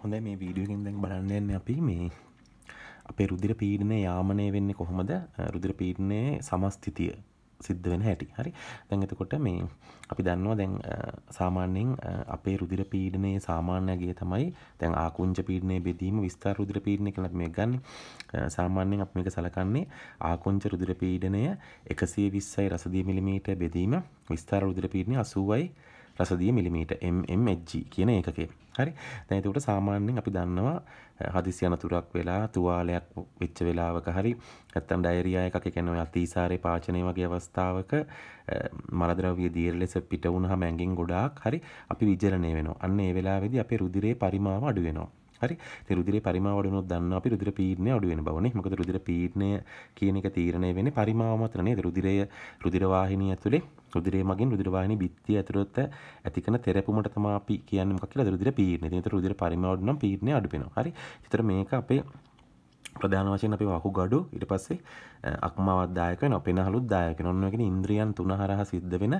හොඳ මේ වීඩියගෙන් දැන් බලන්නන්න අපි මේ අපේ රුදිර පීඩනය යාමනය වෙන්නේ කොහොමද රුදිර පීඩනය සමස්තිතිය සිද්ධ වෙන හැටි හරි දැඟතකොට මේ අපි දන්නවා දැන් සාමාන්‍යෙන් අපේ රුදිර පීඩනයේ සාමාන්‍යගේ තමයි තැන් ආකුංච පීඩනය බෙදීම විස්ථා රුදිර පීඩනය කළ මේ ගන්න සාමාන්‍යෙන් අප මේක සලකන්නේ ආකොංච රුදිර පීඩනය එකසේ විස්සයි රසදී මිලිමීට බෙදීම විස්ථාර රුදිර පීඩනය අසුවයි රසදිය මිලිමීට MMG කියන ඒකකේ හරි දැනතකට සාමාන්‍යෙන් අපි දන්නවා හදිසි අනතුරක් වෙලා තුවාලයක් වෙච්ච වෙලාවක හරි ඇත්තම් ඩයිරියා එකක කැනව අතීසාරය පාචනය වගේ අවස්ථාවක මරදරවිය දීර් ලෙස පිට වුණහ මැගින් ගොඩාක් හරි අපි විජරණය වෙන අන්න ඒ වෙලා වෙදි අපේ රුදිරේ පරිමාව අඩුවෙනවා හරි රුදිරේ පරිමාවඩනොත් දන්න අපි රුදිර පීඩනය අඩු වෙන බවනේ මොකද රුදිර පීඩනය කියන එක තීරණය වෙන්නේ පරිමාව මත නේද රුදිරය රුදිර වාහිනිය ඇතුලේ රුදිරේ මගින් රුදිර වාහිනී බිත්තිය ඇතුළත ඇතිකන තෙරපුමට තමයි අපි කියන්නේ මොකක් කියලාද රුදිර පීඩනය. ඉතින් රුදිර පරිමාව නම් පීඩනය අඩු වෙනවා. හරි. ඒතර මේක අපේ ප්‍රධාන වශයෙන් අපි වකු ගඩු ඉට පස්සේ අක්මවදදායක න පෙනහළුත්දායක නොන්නගෙන ඉන්ද්‍රියන් තුන හරහ සිද්ධ වෙන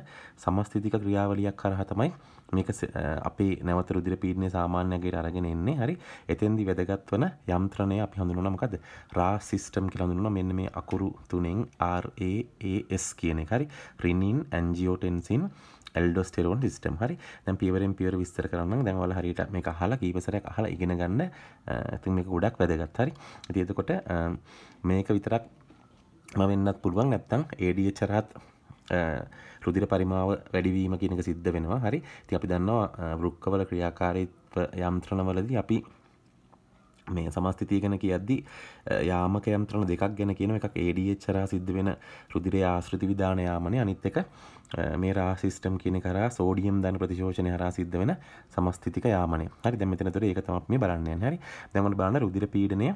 සමස්තිතික ක්‍රියාවලියක් කරහතමයි මේක අපේ නැවත රුදිර පීඩනය සාමාන්‍යගේ අරගෙන එන්නේ හරි එතෙන්දි වැදගත් වන යම්ත්‍රණය අපි හඳුනනමකද රා සිිස්ටම් කියලඳුන මෙන්න මේ අකුරු තුනෙන් RAAS කියන හරි රිනින් ඇන්ජියෝටෙන්සින් ඇල්ඩෝස්ටෙරෝන් සිිටම් හරි දැම් පිවරෙන් පියර විස්තර කරන්න දැන් වල හරිට මේ හලා කීපසරයක් අහල ඉගෙන ගන්න ඇති මේ ගොඩක් වැදගත් හරි ඇතියතකොට මේක විතරක් මවෙන්නත් පුළුවන් නැත්තං ඒඩියචරත් රුදිර පරිමාව වැඩිවීම කියනක සිද්ධ වෙනවා හරි ති අපි දන්නවා වෘක්කවල ක්‍රියාකාරීත්ව යම්ත්‍රණවලදී අපි මේ සමස්තිතිය ගැන කියද්දි යාමක යම්ත්‍රණ දෙකක් ගැන කියන එකක් ඒඩිච්චරා සිද්ධ වෙන රුදිරේ ආශ්‍රති විධාන යාමනය අනිත් එක මේ රාසිිස්ටම් කියන කර සෝඩියම් දැන ප්‍රතිශෝෂණය හර සිද්ධ වෙන සමස්තිතික යාමන හරි දැමතනතුර ඒක තමක් මේ බලන්නේ හරි දැමට බාන රුදිර පීඩනය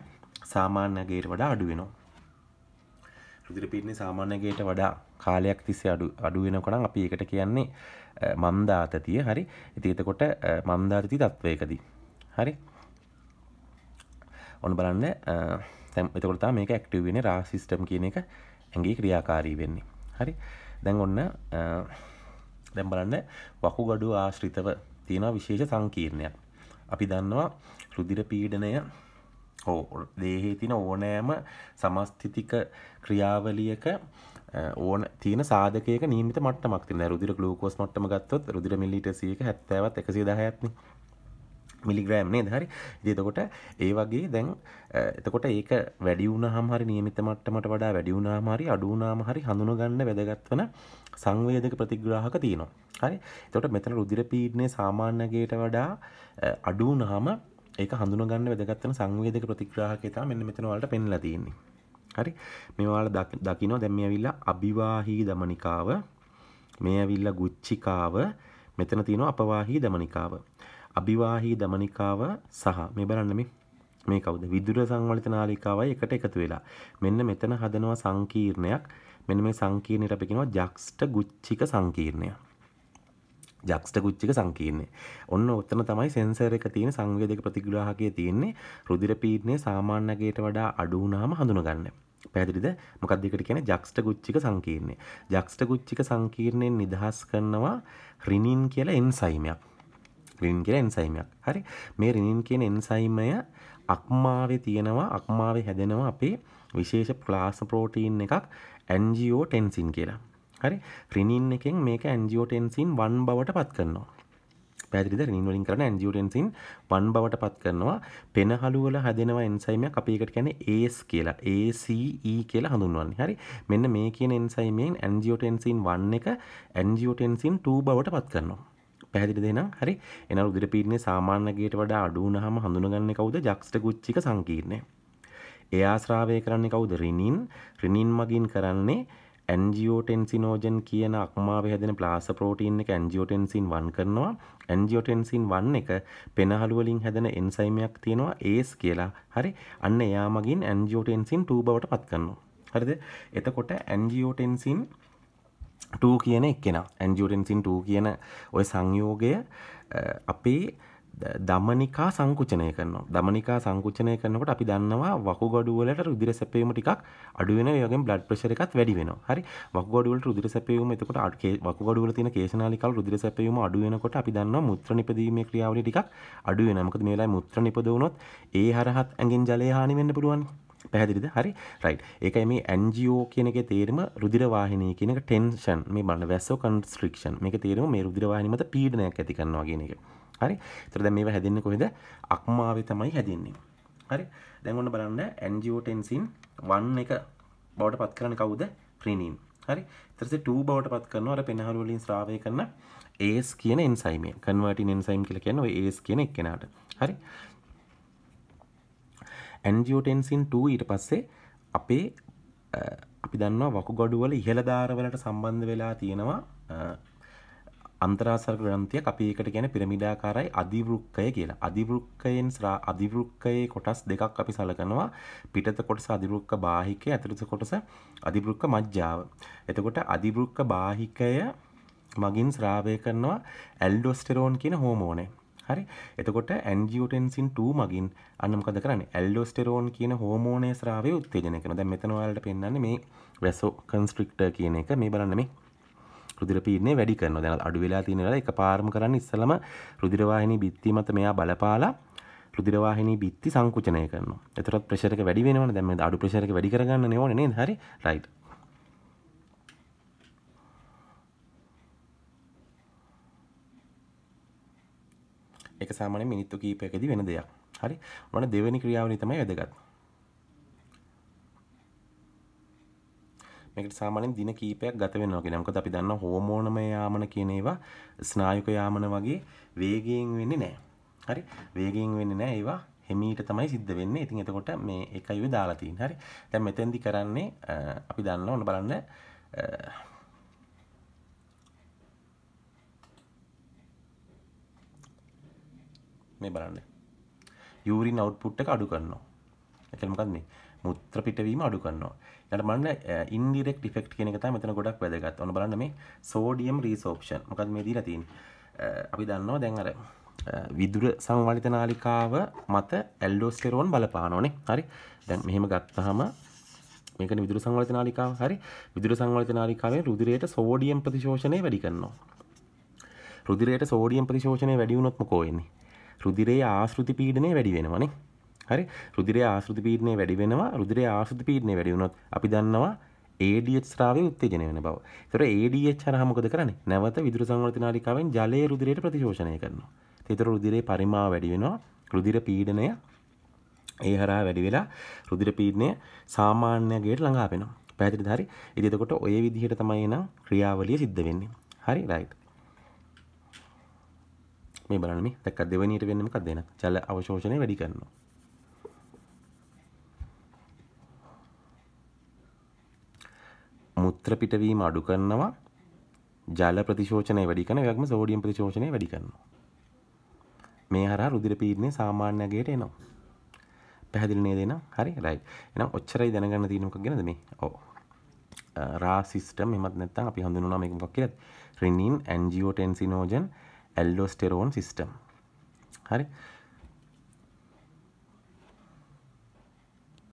සාමාන්‍යගේට වඩා අඩුවෙනවා රුදිර පිරිණි සාමාන්‍යගේට වඩා කාලයක් තිස්සේ අඩු අඩුවෙන කොටන් අපි එකට කියන්නේ මන්දාතතිය හරි ඉතිතකොට මන්දාතති තත්ත්වයකදී හරි ඔන්න බලන්න තැම් එතකොට මේක ඇක්ටවෙන රා සිිස්ටම් කියන එක ඇගේ ක්‍රියාකාරී වෙන්නේ හරි දැන් ඔන්න දැම් බලන්න වකු ගඩු ආශ්‍රිතව තියෙනවා විශේෂ සංකීර්ණයක් අපි දන්නවා රුදිර පීඩනය හෝ දේහේ තින ඕනෑම සමස්තිතික ක්‍රියාවලියක ඕන තියන සාධකයක නීමත මටමක් රුදිර ගලූකෝස් මට්ටම ගත්තොත් රුදිර මිලිටසියක හැත්තවත් එකසි දහයත්න්නේ මිලිග්‍රෑම් නේද හරි දතකොට ඒ වගේ දැන් එතකොට ඒක වැඩිවුණ හමරි නියමිත මට්ටමට වඩා වැඩිවුණා හරි අඩුනාම හරි හඳුනගන්න වැදගත්වන සංවේදක ප්‍රතිග්‍රාහක තියෙනවා හරි තොට මෙතන රුදිර පීඩනය සාමාන්‍යගේට වඩා අඩුනහම ඒක හඳුනගන්න වැදගත්වන සංවේදක ප්‍රතිග්‍රාහකතා මෙන්න මෙතනවලට පෙන්ල තියන්නේ හරි මෙවාල දකිනෝ දැමියවිල්ල අභිවාහී දමනිකාව මේ ඇවිල්ල ගුච්චිකාව මෙතන තියෙන අපවාහී දමනිකාව අභිවාහී දමනිකාව සහ මේ බලන්න මේ මේ කවුද විදුර සංවලිත නාලිකාවයි එකට එකතු වෙලා. මෙන්න මෙතන හදනවා සංකීර්ණයක්. මෙන්න මේ සංකීර්ණයට අපි කියනවා ජක්ස්ට ගුච්ඡික සංකීර්ණය. ජක්ස්ට ගුච්චික සංකීර්ණය. ඔන්න ඔතන තමයි සෙන්සර් එක තියෙන සංවේදක ප්‍රතිග්‍රාහකයේ තියෙන්නේ රුධිර පීඩනය සාමාන්‍යකයට වඩා අඩු වුණාම හඳුනගන්න. පැහැදිලිද? මොකක්ද ඒකට කියන්නේ ජක්ස්ට ගුච්චික සංකීර්ණය. ජක්ස්ට ගුච්චික සංකීර්ණයෙන් නිදහස් කරනවා රිනින් කියලා එන්සයිමයක්. ස්ප්ලින් කියල එන්සයිමයක් හරි මේ රිනින් කියන එන්සයිමය අක්මාවේ තියෙනවා අක්මාවේ හැදෙනවා අපේ විශේෂ ප්ලාස් ප්‍රෝටීන් එකක් ඇන්ජියෝ ටෙන්සින් කියලා හරි රිනින් එකෙන් මේක ඇන්ජියෝ ටෙන්සින් වන් බවට පත් කරනවා පැදිරිද රිනින්වලින් කරන ඇන්ජියෝටෙන්සින් වන් බවට පත් කරනවා පෙනහළුවල හැදෙනවා එන්සයිමයක් අපි එකට කියන්නේ ACE කියලා ACE කියලා හඳුන්වන්නේ. හරි. මෙන්න මේ කියන එන්සයිමෙන් ඇන්ජියෝටෙන්සින් 1 එක ඇන්ජියෝටෙන්සින් 2 බවට පත් කරනවා. පැහැදිලි දෙනම් හරි එන රුධිර පීඩනය සාමාන්‍ය ගේට වඩා අඩු වුණාම හඳුනගන්නේ කවුද ජක්ස්ට ගුච්චික සංකීර්ණය. එයා ශ්‍රාවය කරන්නේ කවුද රිනින් රිනින් මගින් කරන්නේ ඇන්ජියෝටෙන්සිනෝජන් කියන අක්මාව හැදෙන ප්ලාස ප්‍රෝටීන් එක ඇන්ජියෝටෙන්සින් වන් කරනවා ඇන්ජියෝටෙන්සින් වන් එක පෙනහළු වලින් හැදෙන එන්සයිමයක් තියෙනවා ඒස් කියලා. හරි. අන්න එයා මගින් ඇන්ජියෝටෙන්සින් 2 බවට පත් කරනවා. හරිද? එතකොට ඇන්ජියෝටෙන්සින් 2 2 කියන එක්කෙන ඇන්ජුරෙන්සින් 2 කියන ඔය සංයෝගය අපේ දමනිකා සංකුචනය කරනවා දමනිකා සංකුචනය කරනකට අපි දන්නවා වකුගොඩුවලට රුදිර සැපීම ටිකක් අඩුවෙන යගෙන් බ්ලඩ් ප්‍රෙෂර් එකත් වැඩි වෙනවා. හරි. වකුගොඩුවලට රුදිර සැපීම එතකොට වකුගොඩුවල තියෙන කේශනාලිකල් රුදිර සැපීම අඩු වෙනකොට අපි දන්නවා මුත්‍ර නිපදීමේ ක්‍රියාවලිය ටිකක් අඩු වෙනවා. මොකද මේ වෙලාවේ මුත්‍ර නිපද වුණොත් ඒ හරහත් ඇඟෙන් ජලය හානි වෙන්න පුළුවන්. පැහදිරිද හරි රයි් ඒකයි මේ ඇන්ජියෝ කියනක තේරම රුදිරවාහිනය කියනක ටෙන්ෂන් මේ බන්න වැස්සෝ කන්ස්ට්‍රික්ෂන් මේ තේරම මේ රුදිරවාහිනීමත පීඩනයක් ඇති කරනවා කියන එක හරි තරද මේ හැදින්න කොහෙද අක්මාවි තමයි හැදින්නේ හරි දැන්ගොන්න බලන්න ඇන්ජියෝටෙන්සින් වන් එක බවට පත් කරන කවුද ප්‍රිනීම් හරි තරස ට බවට පත් කරනවා අර පෙනහරුවලින් ශ්‍රාවය කරන ඒස් කියන එන්සයිම කන්වටි එන්සයිම් කියල කියන්න ඒස් කියන එක්කෙනට හරි ඇන්ජියෝටෙන්සින් 2 ඊට පස්සේ අපේ අපි දන්නවා වකු ගොඩුවල ඉහළධාරවලට සම්බන්ධ වෙලා තියෙනවා අන්තරාසර ග්‍රන්ථය අපි ඒකට ගැන පිරමිඩාකාරයි අධිවෘක්කය කියලා අධිවෘක්කයෙන් ස්රා අධිවෘක්කයේ කොටස් දෙකක් අපි සලකනවා පිටත කොටස අධිවෘක්ක බාහිකය ඇතුළත කොටස අධිවෘක්ක මජ්ජාව. එතකොට අධිවෘක්ක බාහිකය මගින් ස්‍රාවය කරනවා ඇල්ඩොස්ටරෝන් කියන හෝමෝනේ හරි එතකොට ඇන්ජියෝටන්සින් 2 මගින් අන්න මොකද කරන්නේ ඇල්ඩෝස්ටෙරෝන් කියන හෝමෝනය ස්රාවය උත්තේජනය කරනවා දැන් මෙතන ඔයාලට පෙන්වන්නේ මේ වැසෝ කන්ස්ට්‍රික්ටර් කියන එක මේ බලන්න මේ රුධිර පීඩනය වැඩි කරනවා දැන් අඩු වෙලා තියෙන වෙලාව එකපාරම කරන්න ඉස්සලම රුධිර වාහිනී බිත්තිය මත මෙයා බලපාලා රුධිර වාහිනී බිත්ති සංකුචනය කරනවා එතකොට ප්‍රෙෂර් එක වැඩි වෙනවනේ දැන් මේ අඩු ප්‍රෙෂර් එක වැඩි කරගන්න ඕනේ නේද හරි රයිට් එක සාමාන්‍ය මිනිත්තු කීපයකදී වෙන දෙයක්. හරි? ඔන්න දෙවෙනි ක්‍රියාවලිය තමයි වැදගත්. මේකට සාමාන්‍යයෙන් දින කීපයක් ගත වෙනවා කියන. මොකද අපි දන්නා හෝමෝනමය යාමන කියන ඒවා ස්නායුක යාමන වගේ වේගයෙන් වෙන්නේ නැහැ. හරි? වේගයෙන් වෙන්නේ නැහැ ඒවා හෙමීට තමයි සිද්ධ වෙන්නේ. ඉතින් එතකොට මේ එකයි දාලා තියෙන්නේ. හරි? දැන් මෙතෙන්දි කරන්නේ අපි දන්නා ඔන්න බලන්න මේ බලන්න යුරින් අවට්පුට් එක අඩු කරනවා එකමකක්න්නේ මුත්‍ර පිටවීම අඩු කරනවා යට මන්න ඉන්ඩිරෙක් ිෆෙක්් කියන එක මෙතන ගොඩක් වැදගත් ඔන බලන්න මේ සෝඩියම් රීසෝප්ෂන් මොකද මේ දී තින් අපි දන්නවා දැන් අර විදුර සංවලිත නාලිකාව මත ඇල්ඩෝස්ටෙරෝන් බලපානෝනේ හරි දැන් මෙහෙම ගත්තහම මේක විදුර සංවලත නාලිකාව හරි විදුර සංවලත නාලිකාවේ රුදුරයට සෝඩියම් ප්‍රතිශෝෂණය වැඩි කරනවා රුදුරයට සෝඩියම් ප්‍රතිශෝෂණය වැඩි වුණොත් මොකෝ වෙන්නේ රුදිරේ ආශෘති පීඩනය වැඩි වෙනවනේ හරි රුදිරේ ආශෘති පීඩනය වැඩි වෙනවා රුදිරේ ආශෘති පීඩනය වැඩි වුණොත් අපි දන්නවා ඒඩියච් ්‍රාවේ උත්තේජන වෙන බව තොර ඒඩියච් හමකද කරන නැවත විදුර සංවර්ති නාලිකාවෙන් ජලය රුදිරයට ප්‍රතිශෝෂණය කරනවා තෙතර රුදිරේ පරිමා වැඩි වෙනවා රුදිර පීඩනය ඒ හරහා වැඩි වෙලා රුදිර පීඩනය සාමාන්‍යගේට ළඟා වෙනවා. පැහැදිලිද හරි? ඉතින් එතකොට ඔය විදිහට තමයි එනම් ක්‍රියාවලිය සිද්ධ වෙන්නේ. හරි රයිට්. මේ බලන්න මේ දැක්ක දෙවෙනියට වෙන්නේ මොකක්ද එහෙනම් ජල අවශෝෂණය වැඩි කරනවා මුත්‍ර පිටවීම අඩු කරනවා ජල ප්‍රතිශෝෂණය වැඩි කරන එකක්ම සෝඩියම් ප්‍රතිශෝෂණය වැඩි කරනවා මේ හරහා රුධිර පීඩනය සාමාන්‍ය ගේට එනවා පැහැදිලි නේද එහෙනම් හරි රයිට් එහෙනම් ඔච්චරයි දැනගන්න තියෙන මොකක් ගැනද මේ ඔව් රා සිස්ටම් එහෙමත් නැත්නම් අපි හඳුනනවා මේක මොකක් කියලාද රෙනින් ඇන්ජියෝටෙන්සිනෝජන් ඇල්ලෝස්ටෙරෝන් සිිස්ටම් හරි